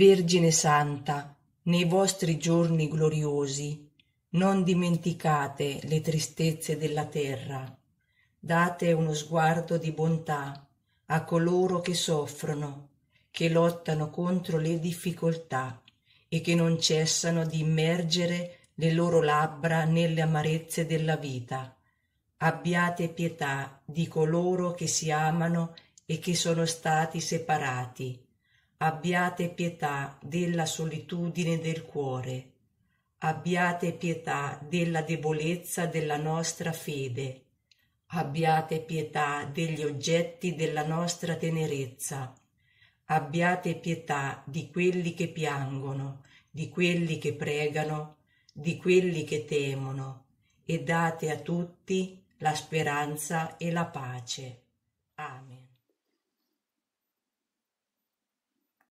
Vergine Santa, nei vostri giorni gloriosi, non dimenticate le tristezze della terra. Date uno sguardo di bontà a coloro che soffrono, che lottano contro le difficoltà e che non cessano di immergere le loro labbra nelle amarezze della vita. Abbiate pietà di coloro che si amano e che sono stati separati abbiate pietà della solitudine del cuore, abbiate pietà della debolezza della nostra fede, abbiate pietà degli oggetti della nostra tenerezza, abbiate pietà di quelli che piangono, di quelli che pregano, di quelli che temono, e date a tutti la speranza e la pace. Amen.